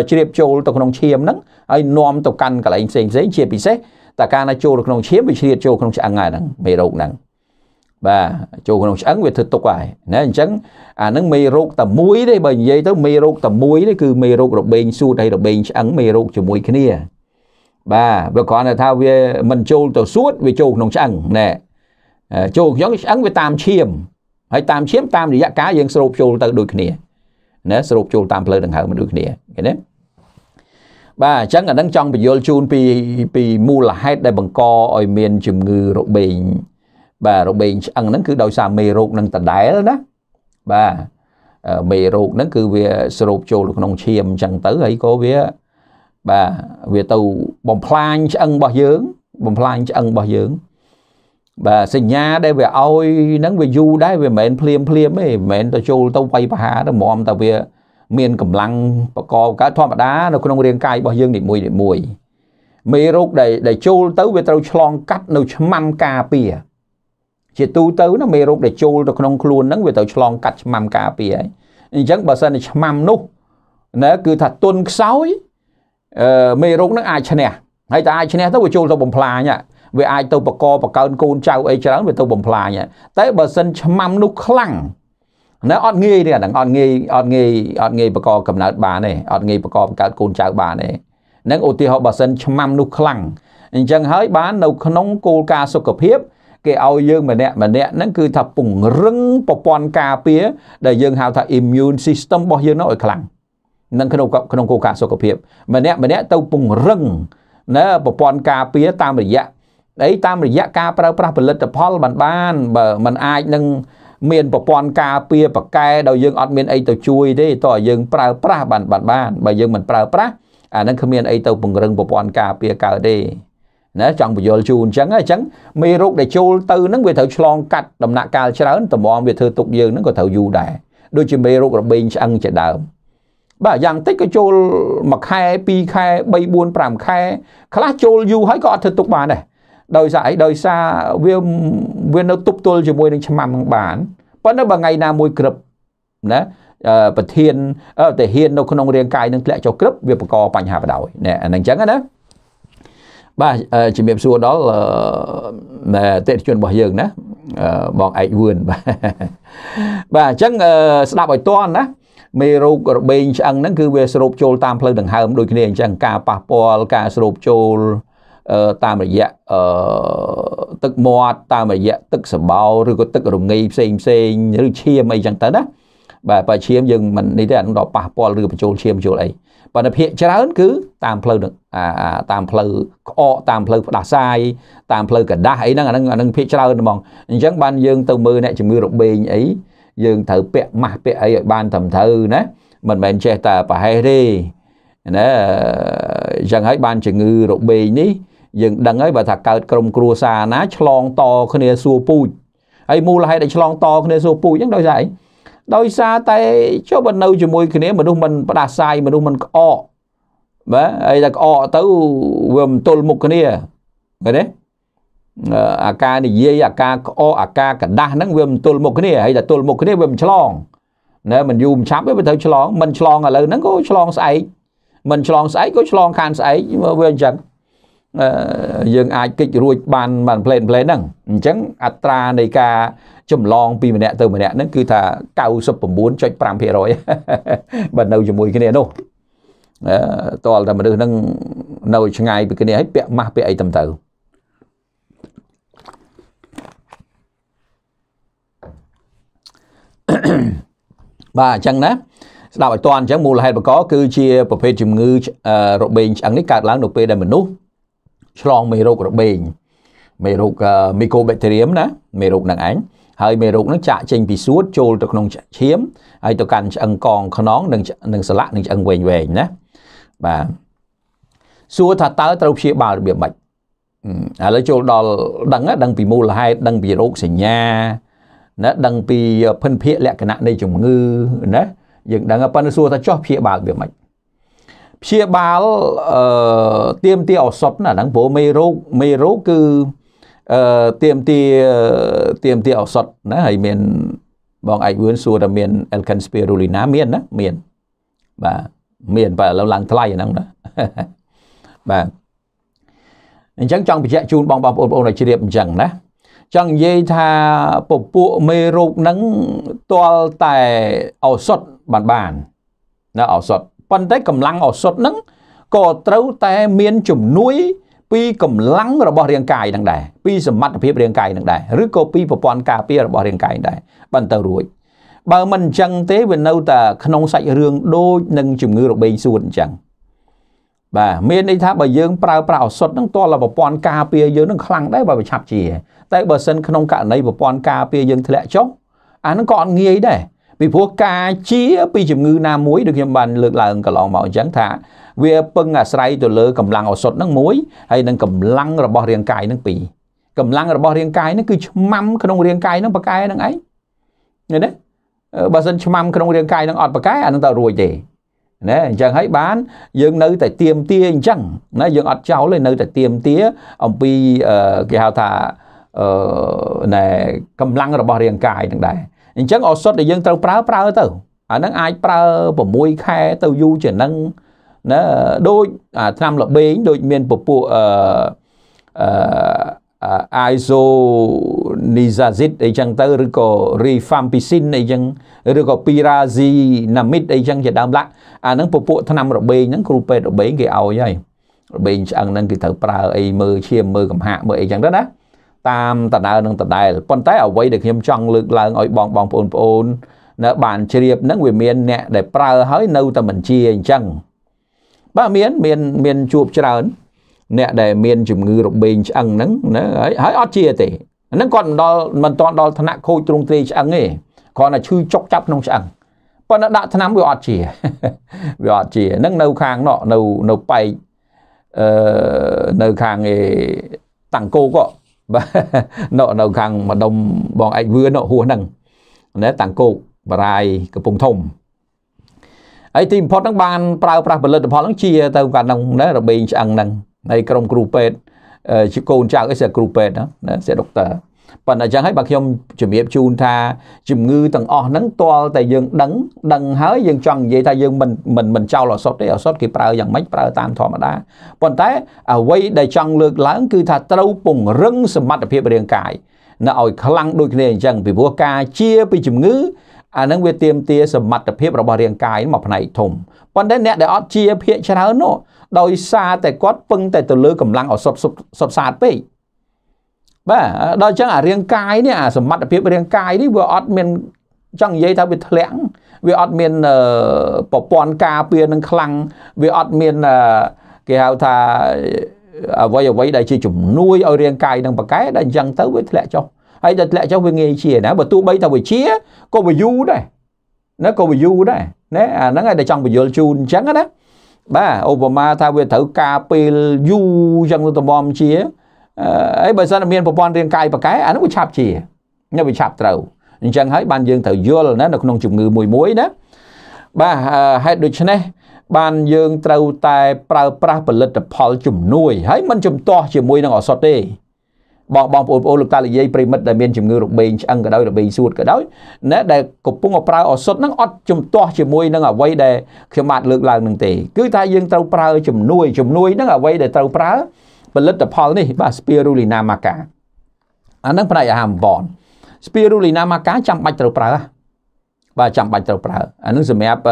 ជ្រាបចូលទៅក្នុងឈាមហ្នឹងហើយនាំទៅកាន់កន្លែងផ្សេងផ្សេងជាពិសេសតែការណាចូលក្នុងឈាមវាឆ្លៀតចូលក្នុងឆ្អឹងហើយហ្នឹងមេរោគហ្នឹងបាទចូលក្នុងឆ្អឹងវាធ្វើទុកហើយណាអញ្ចឹងអាហ្នឹងមេរោគតែមួយទេបើនិយាយទៅមេរោគតែមួយនេះគឺមេរោគរបេងសួតហើយរបេងឆ្អឹងមេរោគជាមួយគ្នាបាទវាគ្រាន់តែថាវាមិនចូលទៅសួតវាចូលក្នុងឆ្អឹងណែចូលក្នុងឆ្អឹងវាតាមឈាមហើយតាមឈាមតាមរយៈការយើងស្រូបចូលទៅដូចគ្នាណាស្រូបចូលតាមផ្លូវដង្ហើមដូចគ្នាឃើញទេបាទអញ្ចឹងអានឹងចង់បញ្យល់ជូនពីពីមូលហេតុដែលបង្កឲ្យមានជំងឺរបេងបាទរបេងឆ្អឹងហ្នឹងគឺដោយសារមេរោគនឹងដដែលណាបាទមេរោគហ្នឹងគឺវាសរុបចូលក្នុងឈាមអញ្ចឹងទៅហើយក៏វាបាទវាទៅបំផ្លាញឆ្អឹងរបស់យើងបំផ្លាញឆ្អឹងរបស់យើងបាទសញ្ញាដែលវាឲ្យហ្នឹងវាយូរដែរវាមិនមែនភ្លាមភ្លាមទេមិនមែនទៅចូលទៅវាយប្រហារទៅមមតែវាមានកម្លាំងបកកកើតធម្មតានៅក្នុងរាងកាយរបស់យើងនីមួយនីមួយមេរោគដែលដែលចូលទៅវាត្រូវឆ្លងកាត់នៅឆ្មាំការពារជាទូទៅណាមេរោគដែលចូលទៅក្នុងខ្លួនហ្នឹងវាត្រូវឆ្លងកាត់ឆ្មាំការពារហើយអញ្ចឹងបើសិនឆ្មាំនោះណាគឺថាទុនខ្សោយអឺមេរោគហ្នឹងអាចឈ្នះហើយតែអាចឈ្នះទៅវាចូលទៅបំផ្លាញវាអាចទៅបកកបកើនកូនចៅអីច្រើនវាទៅបំផ្លាញតែបើសិនឆ្មាំនោះខ្លាំងនៅអត់ងាយទេអាហ្នឹងអត់ងាយអត់ងាយអត់ងាយបកកកំណើតបានទេអត់ងាយបកកបង្កើតកូនចៅបានទេនឹងឧទាហរណ៍បើសិនឆ្មាំនោះខ្លាំងអញ្ចឹងហើយបាននៅក្នុងគោលការណ៍សុខភាព គេឲ្យយើងម្នាក់ម្នាក់ហ្នឹងគឺថាពង្រឹងប្រព័ន្ធការពារដែលយើងហៅថា immune system របស់យើងនោះឲ្យខ្លាំងនឹងក្នុងក្នុងគោលការណ៍សុខភាព ម្នាក់ម្នាក់ទៅពង្រឹងនៅប្រព័ន្ធការពារតាមរយៈអីតាមរយៈការប្រើប្រាស់ផលិតផល បានបានបើมันអាចនឹងមានប្រព័ន្ធការពារបកែដោយយើងអត់មានអីទៅជួយទេតោះយើងប្រើប្រាស់បានបានបានបើយើងមិនប្រើប្រាស់អានឹងគ្មានអីទៅពង្រឹងប្រព័ន្ធការពារកើតទេណាចង់បញ្យល់ជូនអញ្ចឹងអញ្ចឹងមេរោគដែលចូលទៅហ្នឹងវាត្រូវឆ្លងកាត់ដំណាក់កាលច្រើនតម្ងវាធ្វើទុកយើងហ្នឹងក៏ត្រូវយូរដែរដូចជាមេរោគរបេងឆ្អឹងជាដើមបាទយ៉ាងតិចក៏ចូល1ខែ2ខែ3 4 5ខែ ខ្លះចូលយូរហើយក៏អត់ធ្វើទុកបានដែរដោយសារអីដោយសារវាវានៅទប់ទល់ជាមួយនឹងឆ្មាំនឹងបានប៉ុន្តែបើថ្ងៃណាមួយក្រឹបណាប្រធានតាហាននៅក្នុងរាងកាយនឹងធ្លាក់ចុះក្រឹបវាបង្កបញ្ហាបដោយណាអានឹងអញ្ចឹងណាបាទជំរាបសួរដល់តេជជនរបស់យើងណាបងឯកវឿនបាទបាទអញ្ចឹងស្ដាប់ឲ្យតន់ណាមេរោគរបេងឆ្អឹងហ្នឹងគឺវាស្រូបចូលតាមផ្លូវដង្ហើមដូចគ្នាអញ្ចឹងការប៉ះពាល់ការស្រូបចូលតាមរយៈទឹកមាត់តាមរយៈទឹកសបោឬក៏ទឹករងាយផ្សេងផ្សេងឬឈាមអីចឹងទៅណាបាទបើឈាមយើងមិននេះទេអានោះដល់ប៉ះពាល់ឬបញ្ចូលឈាមបញ្ចូលអីប៉ុន្តែភាកច្រើនគឺតាមផ្លូវនឹងអាតាមផ្លូវក្អកតាមផ្លូវផ្ដាសាយតាមផ្លូវกระដាស់អីហ្នឹងអាហ្នឹងអាហ្នឹងភាកច្រើនហ្មងអញ្ចឹងបានយើងទៅមើលអ្នកជំងឺរបេងអីយើងត្រូវពាក់ម៉ាស់ពាក់អីឲ្យបានត្រឹមត្រូវណាមិនមែនចេះតែប្រហែសទេណាអញ្ចឹងហើយបានជំងឺរបេងនេះយើងដឹងហើយបើថាកើតក្រុមគ្រួសារណាឆ្លងតគ្នាសួរពូជហើយមូលហេតុដែលឆ្លងតគ្នាសួរពូជហ្នឹងដោយសារអីដោយសារតែចុះបើនៅជាមួយគ្នាមនុស្សមិនផ្ដាសាយមនុស្សមិនក្អកបាទហើយតែក្អកទៅវាមិនទល់មុខគ្នាឃើញទេអាការនិយាយអាការក្អកអាការកដាស់ហ្នឹងវាមិនទល់មុខគ្នាហើយតែទល់មុខគ្នាវាមិនឆ្លងណែមិនយូរមិនឆាប់វាទៅឆ្លងមិនឆ្លងឥឡូវហ្នឹងក៏ឆ្លងស្អែកមិនឆ្លងស្អែកក៏ឆ្លងខានស្អែកវាអញ្ចឹងយើងអាចគិចរួច បានបានផ្លេនផ្លេនហ្នឹងអញ្ចឹងអត្រានៃការចម្លងពីម្នាក់ទៅម្នាក់ហ្នឹងគឺ ថា99.5%បើនៅជាមួយគ្នានោះតលតែមនុស្សហ្នឹងនៅឆ្ងាយពីគ្នាហើយពាក់ម៉ាស់ពាក់អីតាមទៅបាទអញ្ចឹងណាស្ដាប់ឲ្យតន់អញ្ចឹងមូលហេតុបកគឺជា ប្រភេទជំងឺរបេងឆ្អឹងនេះកើតឡើងនៅពេលដែលមនុស្សឆ្លងមេរោគរបេងមេរោគ Mycobacterium ណាមេរោគនឹងឯងហើយមេរោគនឹងចាក់ចេញពីសួត ចូលទៅក្នុងឈាមហើយទៅកាន់ឆ្អឹងកងខ្នងនិងនិងសន្លាក់និងឆ្អឹងវែងវែងណាបាទសួរថាតើត្រូវព្យាបាលរបៀបម៉េចឥឡូវចូលដល់ដឹងដឹងពីមូលហេតុដឹងពីរោគសញ្ញាណាដឹងពីភិនភាកលក្ខណៈនៃជំងឺណាយើងដឹងប៉ុន្តែសួរថាចោះព្យាបាលវាមិនព្យាបាលអឺទៀមទាឱសថណាហ្នឹងព្រោះមេរោគមេរោគគឺអឺទៀមទាទៀមទាឱសថណាហើយមានបងឯកវឿនសួរថាមាន Elkan spirulina មានណាមានបាទមានបើឥឡូវឡើងថ្លៃហ្នឹងណាបាទអញ្ចឹងចង់បញ្ជាក់ជូនបងបងប្អូនបងប្អូនឲ្យជ្រាបអញ្ចឹងណាចង់និយាយថាពពួកមេរោគហ្នឹងទាល់តែឱសថបានបានណាឱសថប៉ុន្តែកម្លាំងឱសថហ្នឹងក៏ត្រូវតែមាន ជំនួយ ពី កម្លាំងរបស់រាងកាយនឹងដែរពីសមត្ថភាពរាងកាយនឹងដែរឬក៏ពីប្រព័ន្ធការពាររបស់រាងកាយដែរបន្តទៅរួចបើមិនអញ្ចឹងទេវានៅតែក្នុងសាច់រឿងដូចនឹងជំងឺរបេងសួតអញ្ចឹងបាទមានន័យថាបើយើងប្រើប្រាស់ឱសថនឹងតលប្រព័ន្ធការពារយើងនឹងខ្លាំងដែរបើវាឆាប់ជា តែបើសិនក្នុងករណីប្រព័ន្ធការពារយើងធ្លាក់ចុះអានឹងក៏អត់ងាយដែរពីព្រោះការជាពីជំងឺណាមួយដូចខ្ញុំបានលើកឡើងកន្លងមកអញ្ចឹងថា វាពឹងអាស្រ័យទៅលើកម្លាំងឱសថនឹងមួយហើយនឹងកម្លាំងរបស់រាងកាយនឹងពីរកម្លាំងរបស់រាងកាយនឹងគឺឆ្មាំក្នុងរាងកាយនឹងប៉កែនឹងឯងឃើញទេបើសិនឆ្មាំក្នុងរាងកាយនឹងអត់ប៉កែអានឹងទៅរួចទេណាអញ្ចឹងហើយបានយើងនៅតែទៀមទាអញ្ចឹងណាយើងអត់ចោលទេនៅតែទៀមទា អំពីគេហៅថាអឺណែកម្លាំងរបស់រាងកាយនឹងដែរអញ្ចឹងឱសថដែលយើងត្រូវប្រើប្រើទៅអាហ្នឹងអាចប្រើ6ខែទៅយូរជាងហ្នឹងណាដូចអាឆ្នាំលបេងដូចមានពពួកអឺអឺ isoniazid អីចឹងទៅឬក៏ rifampicin អីចឹងឬក៏ pyrazinamide អីចឹងជាដើមឡាក់អាហ្នឹងពពួកឆ្នាំរបេងហ្នឹងគ្រូពេទ្យរបេងគេឲ្យហើយរបេងឆ្អឹងហ្នឹងគេត្រូវប្រើអីមើលឈាមមើលកំហាក់មើលអីចឹងទៅណាតាមតដើនឹងតដែលប៉ុន្តែអ្វីដែលខ្ញុំចង់លើកឡើងឲ្យបងបងបងប្អូននៅបានជ្រាបនឹងវាមានអ្នកដែលប្រើហើយនៅតែមិនជាអញ្ចឹងបាទមានមានមានជួបច្រើនអ្នកដែលមានជំងឺរបេងឆ្អឹងហ្នឹងណាហើយហើយអត់ជាទេហ្នឹងគាត់មិនដល់មិនតាន់ដល់ថ្នាក់ខូចទ្រង់ទ្រាយឆ្អឹងទេគ្រាន់តែឈឺចុកចាប់ក្នុងឆ្អឹងប៉ុន្តែដាក់ថ្នាំវាអត់ជាវាអត់ជាហ្នឹងនៅខាងណោនៅនៅប៉ែកអឺនៅខាងឯតាំងគោក៏បាទនៅនៅខាងម្ដុំបងឯកវឿនហួសហ្នឹងណាតាំងគោកបរាយកំពង់ធំហើយទីបំផុតហ្នឹងបានប្រើប្រាស់ផលិតផលហ្នឹងជាទៅកាត់ហ្នឹងណារបេងឆ្អឹងហ្នឹងហើយក្រុមគ្រូពេទ្យជាកូនចៅអីសិស្សគ្រូពេទ្យណាសិស្សដុកទ័រប៉ុន្តែអញ្ចឹងហើយបើខ្ញុំជំរាបជូនថា ជំងឺទាំងអស់ហ្នឹងទាល់តែយើង ដឹង ដឹងហើយយើងចង់និយាយថាយើងមិនមិនមិនចោលឱសថទេឱសថគេប្រើយ៉ាងម៉េចប្រើតាមធម្មតាប៉ុន្តែ អ្វីដែលចង់លើក ឡើងគឺថាត្រូវពង្រឹងសមត្ថភាព រាងកាយនៅឲ្យខ្លាំងដូចគ្នាអញ្ចឹងពីព្រោះការជាពីជំងឺអានឹងវាទៀមទាសមត្ថភាពរបស់រាងកាយមកផ្នែកធំប៉ុន្តែអ្នកដែលអត់ជាភាកច្រើននោះដោយសារតែគាត់ពឹងតែទៅលើកម្លាំងអសុទ្ធសុទ្ធសាតពេកបាទដល់អញ្ចឹងអារាងកាយនេះអាសមត្ថភាពរាងកាយនេះវាអត់មានចង់និយាយថាវាធ្លាក់វាអត់មានប្រព័ន្ធការពារនឹងខ្លាំងវាអត់មានគេហៅថាអ្វីអ្វីដែលជាជំនួយឲ្យរាងកាយនឹងប្រកែដែលអញ្ចឹងទៅវាធ្លាក់ចុះហើយដល់ធ្លាក់ចុះវាងាយជាណាបើទោះបីថាវាជាក៏វាយូរដែរណាក៏វាយូរដែរណាអាហ្នឹងឯងតែចង់បញ្យលជូនអញ្ចឹងណាបាទឧបមាថាវាត្រូវការពេលយូរអញ្ចឹងទៅតំមជាហើយបើសិនមានប្រព័ន្ធរាងកាយប្រកែអានោះវាឆាប់ជានេះវាឆាប់ត្រូវអញ្ចឹងហើយបានយើងត្រូវយល់ណានៅ ក្នុងជំងឺមួយមួយណាបាទហេតុដូច្នេះបានយើងត្រូវតែប្រើប្រាស់ផលិតផល ជំនួយហើយមិនជំទាស់ជាមួយនឹងអសត់ទេបងបងប្អូនប្អូនលោកតាលាយប្រិមិត្តដែលមានជំងឺរបេងឆ្អឹងក៏ដោយរបេងសួតក៏ដោយណាដែលកំពុងប្រើឱសថហ្នឹងអត់ជំទាស់ជាមួយនឹងអ្វីដែលខ្ញុំបាទលើកឡើងហ្នឹងទេគឺថាយើងត្រូវប្រើជំនួយជំនួយហ្នឹងអ្វីដែលត្រូវប្រើផលិតផលនេះបាទ spirulina maca អានឹងផ្នែកអាហារបំពន់ spirulina maca ចាំបាច់ត្រូវប្រើបាទចាំបាច់ត្រូវប្រើអានឹងសម្រាប់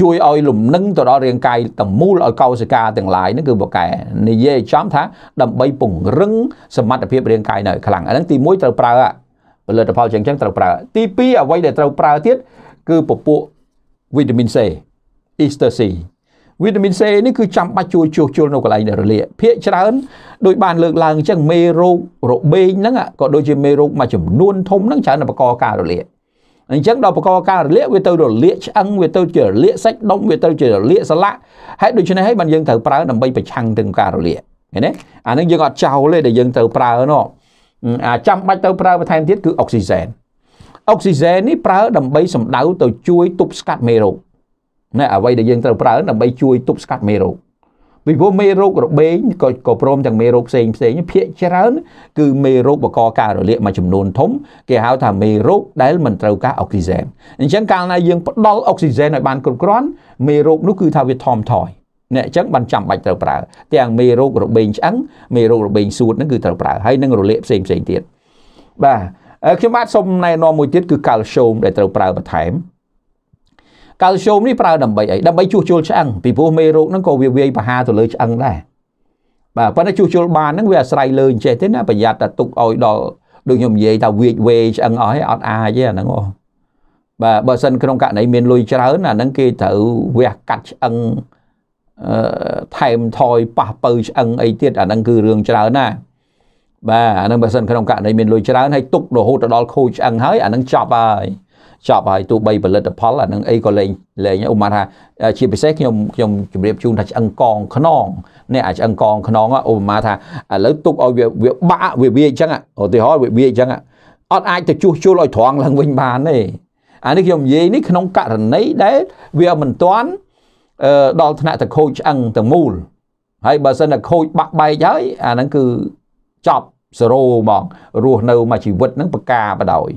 ជួយឲ្យលំនឹងទៅដល់រាងកាយទាំងមូលឲ្យកោសិកាទាំងឡាយហ្នឹងគឺបកែនិយាយចំថា ដើម្បីពង្រឹងសមត្ថភាពរាងកាយនៅខ្លាំងអាហ្នឹងទី1ត្រូវប្រើផលិតផលចឹងចឹងត្រូវប្រើទី2អ្វីដែលត្រូវប្រើទៀតគឺពពួកវីតាមីន C Easter C វីតាមីន C នេះគឺចាំបាច់ជួយជួសជុលនៅកន្លែងដែលរលាកភាគច្រើនដោយបានលើកឡើងអញ្ចឹងមេរោគរបេងហ្នឹងក៏ដូចជាមេរោគមួយចំនួនធំហ្នឹងច្រើនតែបង្កការរលាកអញ្ចឹងដល់បង្កការរលាកវាទៅរលាកឆ្អឹងវាទៅជារលាកសាច់ដុំវាទៅជារលាកសន្លាក់ហើយដូច្នេះហើយបានយើងត្រូវប្រើដើម្បីប្រឆាំងទៅការរលាកឃើញទេអានឹងយើងអត់ចោលទេដែលយើងត្រូវប្រើនោះអាចាំបាច់ទៅប្រើបន្ថែមទៀតគឺអុកស៊ីសែនអុកស៊ីសែននេះប្រើដើម្បីសម្ដៅទៅជួយទប់ស្កាត់មេរោគណាអ្វីដែលយើងត្រូវប្រើដើម្បីជួយ ទប់ស្កាត់មេរោគពីព្រោះមេរោគរបេងក៏ក៏ព្រមទាំងមេរោគផ្សេងផ្សេងភាគច្រើន គឺមេរោគបកការរលាកមួយចំនួនធំគេហៅថាមេរោគដែលមិនត្រូវការអុកស៊ីហ្សែនអញ្ចឹងកាលណាយើងផ្ដល់អុកស៊ីហ្សែនឲ្យបានគ្រប់គ្រាន់មេរោគនោះគឺថាវាថមថយអ្នកអញ្ចឹងបានចាំបាច់ត្រូវប្រើទាំងមេរោគរបេងឆ្អឹងមេរោគរបេងសួតហ្នឹងគឺត្រូវប្រើហើយនឹងរលាកផ្សេងផ្សេងទៀតបាទខ្ញុំបាទសូមណែនាំមួយទៀតគឺកាល់ស្យូមដែលត្រូវប្រើបន្ថែមកាល់ស្យូមនេះប្រើដើម្បីអីដើម្បីជួសជុលឆ្អឹងពីព្រោះមេរោគហ្នឹងក៏វាវាយប្រហារទៅលើឆ្អឹងដែរបាទប៉ុន្តែជួសជុលបានហ្នឹងវាអាស្រ័យលើអញ្ចេះទេណាប្រយ័ត្នតែទុកឲ្យដល់ដូចខ្ញុំនិយាយថាវាវេឆ្អឹងអស់ហើយអត់អាចទេអាហ្នឹងអូបាទបើសិនក្នុងករណីមានលុយច្រើនអាហ្នឹងគេត្រូវវះកាត់ឆ្អឹងអឺថែមថយប៉ះបើឆ្អឹងអីទៀតអាហ្នឹងគឺរឿងច្រើនណាបាទអាហ្នឹងបើសិនក្នុងករណីមានលុយច្រើនហើយទុករហូតដល់ខូចឆ្អឹងហើយអាហ្នឹងចប់ហើយចប់ហើយទោះបីផលិតផលអានឹងអីក៏លេងលេងឧបមាថាជាពិសេសខ្ញុំខ្ញុំជម្រាបជូនថាឆ្អឹងកងខ្នងនេះអាឆ្អឹងកងខ្នងឧបមាថាឥឡូវទុកឲ្យវាវាបាក់វាវាអញ្ចឹងឧទាហរណ៍វាវាអញ្ចឹងអត់អាចទៅជួសជុលឲ្យត្រង់ឡើងវិញបានទេអានេះខ្ញុំនិយាយនេះក្នុងករណីដែលវាមិនទាន់ដល់ថ្នាក់ទៅខូចឆ្អឹងទាំងមូលហើយបើសិនតែខូចបាក់បែកហើយអាហ្នឹងគឺចប់សេរ៉ូហ្មងរស់នៅមួយជីវិតហ្នឹងប្រកាបដ ாய்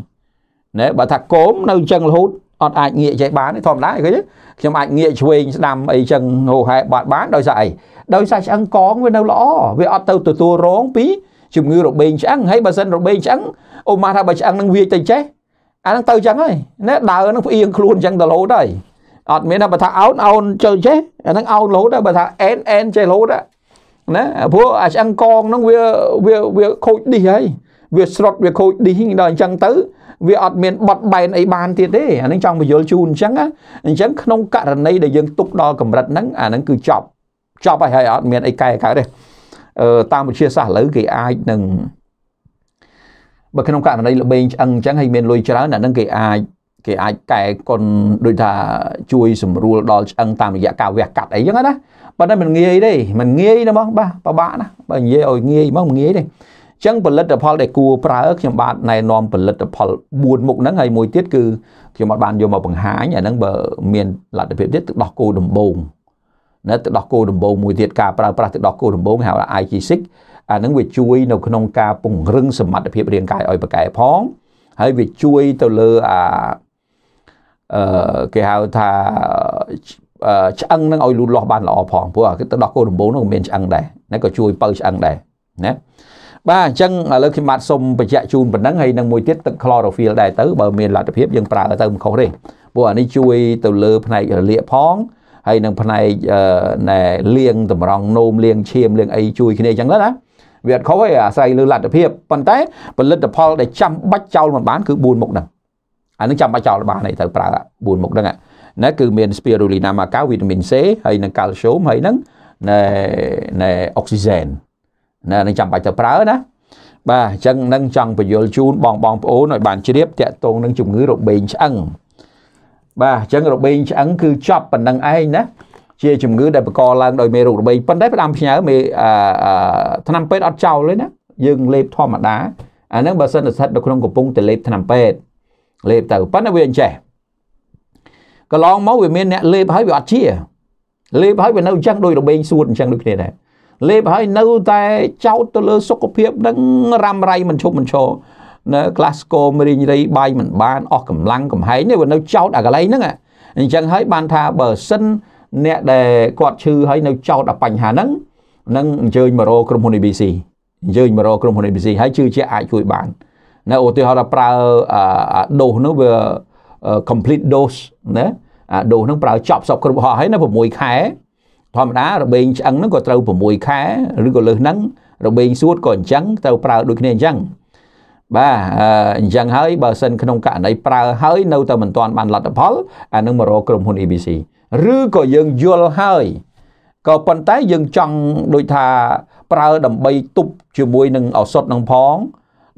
ណែបើថាគោមនៅអញ្ចឹងរហូតអត់អាចងាកចេះបានទេធម្មតាឃើញខ្ញុំអាចងាកឆ្វេងស្ដាំអីចឹងហូហែបាត់បានដោយសារអីដោយសារឆ្អឹងកងវានៅល្អវាអត់ទៅទទួលរងពីជំងឺរបេងឆ្អឹងហើយបើសិនរបេងឆ្អឹងអូម៉ាថាបើឆ្អឹងនឹងវាយទៅចេះអាហ្នឹងទៅចឹងហើយណែដើរហ្នឹងផ្អៀងខ្លួនចឹងទៅលោតហើយអត់មានថាបើថាអោនអោនចូលចេះអាហ្នឹងអោនលោតបើថាអែនអែនចេះលោតណាព្រោះអាឆ្អឹងកងហ្នឹងវាវាវាខូចឌីសហើយវាស្រុតវាខូចឌីសដល់អញ្ចឹងទៅវាអត់មានបត់បែនអីបានទៀតទេអានឹងចង់បញ្យល់ជូនអញ្ចឹងណាអញ្ចឹងក្នុងករណីដែលយើងទុកដល់កម្រិតហ្នឹងអានឹងគឺចប់ចប់ហើយហើយអត់មានអីកែកើតទេអឺតាមវិទ្យាសាស្ត្រឥឡូវគេអាចនឹងបើក្នុងករណីល្បែងឆ្អឹងអញ្ចឹងហើយមានលុយច្រើនអានឹងគេអាចគេអាចកែគុណដូចថាជួយសម្រួលដល់ឆ្អឹងតាមរយៈការវះកាត់អីចឹងណាប៉ុន្តែมันងាយទេมันងាយណាបងបាទពិបាកណាបើនិយាយឲ្យងាយហ្មងងាយទេចឹងផលិតផលដែលគួរប្រើខ្ញុំបាទណែនាំផលិតផល4មុខហ្នឹងហើយមួយទៀតគឺខ្ញុំអត់បានយកមកបង្ហាញអាហ្នឹងបើមានលទ្ធភាពទៀតទឹកដោះគោដំបងណាទឹកដោះគោដំបងមួយទៀតការប្រើប្រាស់ទឹកដោះគោដំបងហៅថា IG6 អាហ្នឹងវាជួយនៅក្នុងការពង្រឹងសមត្ថភាពរាងកាយឲ្យប្រកែផង ហើយវាជួយទៅលើអាអឺគេហៅថាឆ្អឹងហ្នឹងឲ្យលូតលាស់បានល្អផងព្រោះទឹកដោះគោដំបងហ្នឹងមានឆ្អឹងដែរហ្នឹងក៏ជួយបើឆ្អឹងដែរណាបាទអញ្ចឹងឥឡូវខ្ញុំបាទសូមបញ្ជាក់ជូនប៉ុណ្ណឹងហើយនឹងមួយទៀតទឹក chlorophyll ដែរទៅបើមានលទ្ធភាពយើងប្រើទៅមិនខុសទេព្រោះអានេះជួយទៅលើផ្នែករលាកផងហើយនឹងផ្នែកណែលៀងតម្រង់នោមលៀងឈាមលៀងអីជួយគ្នាអញ្ចឹងណាវាអត់ខុសទេអាស្រ័យលើលទ្ធភាពប៉ុន្តែផលិតផលដែលចាំបាច់ចោលមិនបានគឺ4មុខហ្នឹងអានឹងចាំបាច់ចោលបានទេទៅប្រើ4មុខហ្នឹងណាគឺមាន spirulina maca វីតាមីន C ហើយនឹង calcium ហើយនឹងណែណែ oxygen ណានឹងចាំបាច់ទៅប្រើណាបាទអញ្ចឹងនឹងចង់បញ្យលជូនបងបងប្អូនឲ្យបានជ្រាបតកតងនឹងជំងឺរបេងឆ្អឹងបាទអញ្ចឹងរបេងឆ្អឹងគឺចប់ប៉ុណ្ណឹងឯងណាជា ជំងឺដែលបង្កឡើងដោយមេរោគរបេងប៉ុន្តែផ្ដាំផ្ញើមេឆ្នាំពេទ្យអត់ចោលទេណាយើងលេបធម្មតាអាហ្នឹងបើសិនស្ថិតនៅក្នុងកំពង់ទៅលេបឆ្នាំពេទ្យលេបទៅប៉ុន្តែវាអញ្ចេះកន្លងមកវាមានអ្នកលេបហើយវាអត់ជា លេបហើយវានៅអញ្ចឹងដោយរបេងសួតអញ្ចឹងដូចគ្នាដែរលេបហើយនៅតែចោតទៅលើសុខភាពនឹងរ៉ាំរ៉ៃមិនឈប់មិនឈរនៅក្លាសកូមរៀងរៃបាយមិនបានអស់កម្លាំងកំហែងនេះវានៅចោតអាកន្លែងហ្នឹងអញ្ចឹងហើយបានថាបើសិនអ្នកដែលគាត់ឈឺហើយនៅចោតដល់បញ្ហាហ្នឹងនឹងអញ្ជើញមករកក្រុមហ៊ុន ABC អញ្ជើញមករកក្រុមហ៊ុន ABC ហើយជឿជាក់អាចជួយបានណាឧទាហរណ៍ថាប្រើដូសនោះវា complete dose ណាអាដូសនឹងប្រើចប់សពគ្រប់ហោះហើយណា6ខែធម្មតារបេងឆ្អឹងហ្នឹងក៏ត្រូវ6ខែឬក៏លើសហ្នឹងរបេងសួតក៏អញ្ចឹងត្រូវប្រើដូចគ្នាអញ្ចឹងបាទអញ្ចឹងហើយបើសិនក្នុងករណីប្រើហើយ នៅតែមិនទាន់បានលទ្ធផលអានឹងមករកក្រុមហ៊ុន ABC ឬក៏យើងយល់ហើយក៏ប៉ុន្តែយើងចង់ដូចថាប្រើដើម្បីទប់ជាមួយនឹងឱសថនឹងផង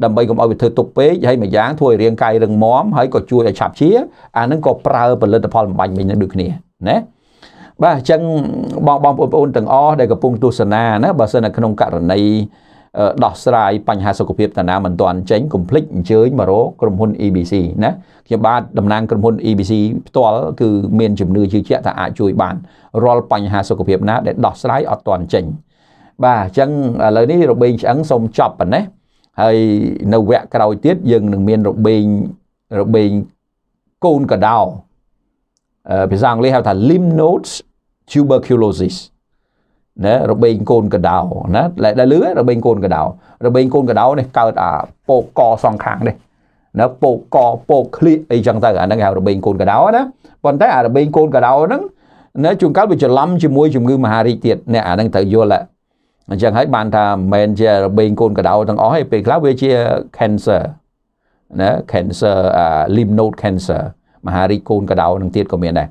ដើម្បីកុំឲ្យវាធ្វើទុកពេកហើយមួយយ៉ាងធ្វើឲ្យរាងកាយរឹងមាំហើយក៏ជួយឲ្យឆាប់ជាអានឹងក៏ប្រើផលិតផលបំបញ្ញមិញនឹងដូចគ្នាណាបាទអញ្ចឹងបងបងប្អូនទាំងអស់ដែលកំពុងទស្សនាណាបើសិននៅក្នុងករណីដោះស្រាយបញ្ហាសុខភាពតាណាមិនទាន់ចេញកុំភ្លេចអញ្ជើញមករកក្រុមហ៊ុន EBC ណាខ្ញុំបាទតំណាងក្រុមហ៊ុន EBC ផ្ទាល់គឺមានជំនឿជឿជាក់ថាអាចជួយបានរាល់បញ្ហាសុខភាពណាដែលដោះស្រាយអត់ទាន់ចេញ បាទអញ្ចឹងឥឡូវនេះរបេងឆ្អឹងសូមចប់ប៉ុណ្ណេះហើយនៅវគ្គក្រោយទៀតយើងនឹងមានរបេងរបេងកូនកដោភាសាអង់គ្លេសហៅថា lymph nodes tuberculosis ណារបេងកូនកដោណាដែលលឺរបេងកូនកដោរបេងកូនកដោនេះកើតអាពោកកសងខាងនេះណាពោកកពោកឃ្លៀកអីចឹងទៅអាហ្នឹងគេហៅរបេងកូនកដោណាប៉ុន្តែអារបេងកូនកដោហ្នឹងណាជួនកាលវាច្រឡំជាមួយជំងឺមហារីកទៀតអ្នកអាហ្នឹងត្រូវយល់ហ่ะអញ្ចឹងហើយបានថាមិនមែនជារបេងកូនកដោទាំងអស់ទេពេលខ្លះវាជា cancer ណា cancer អា lymph node cancer មហារីកកូនកដោនឹងទៀតក៏មានដែរ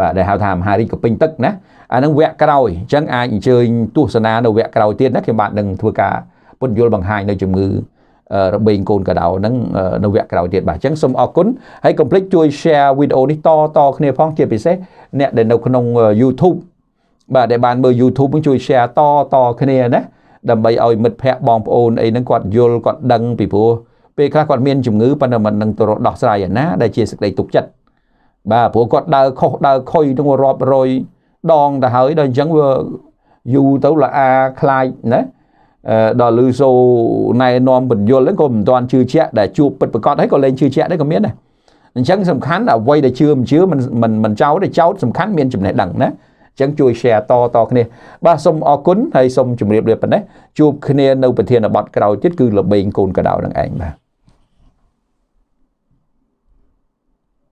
បាទដែលហៅថាមហារាជក៏ពេញទឹកណាអានឹងវគ្គក្រោយអញ្ចឹងអាចអញ្ជើញទស្សនានៅវគ្គក្រោយទៀតណាខ្ញុំបាទនឹងធ្វើការពន្យល់បង្ហាញនៅជំងឺរបេងកូនកដៅហ្នឹងនៅវគ្គក្រោយទៀតបាទអញ្ចឹងសូមអរគុណហើយកុំភ្លេចជួយ share វីដេអូនេះតតគ្នាផងជាពិសេសអ្នកដែលនៅក្នុង YouTube បាទដែលបានមើល YouTube ជួយ share តតគ្នាណាដើម្បីឲ្យមិត្តភ័ក្តិបងប្អូនអីហ្នឹងគាត់យល់គាត់ដឹងពីព្រោះពេលខ្លះគាត់មានជំងឺប៉ុន្តែមិននឹងទៅដោះស្រាយឯណាដែលជាសេចក្តីទុកចិត្តបាទព្រោះគាត់ដើរខុសដើរខុយនឹងរាប់រយដងទៅហើយដល់អញ្ចឹងវាយូរទៅលអាខ្លាចណាដល់លឺសូណែនាំបញ្យលហ្នឹងក៏មិនទាន់ជឿជាក់ដែលជួបពិតប្រកបហើយក៏លែងជឿជាក់ដែរក៏មានដែរអញ្ចឹងសំខាន់អ្វីដែលជឿមិនជឿមិនមិនមិនចោលទេចោតសំខាន់មានចំណេះដឹងណាចឹងជួយ share តតគ្នាបាទសូមអរគុណហើយសូមជម្រាបលាប៉ុណ្ណេះជួបគ្នានៅប្រធានបទក្រោយទៀតគឺលបែងកូនកដៅនឹងឯងបាទ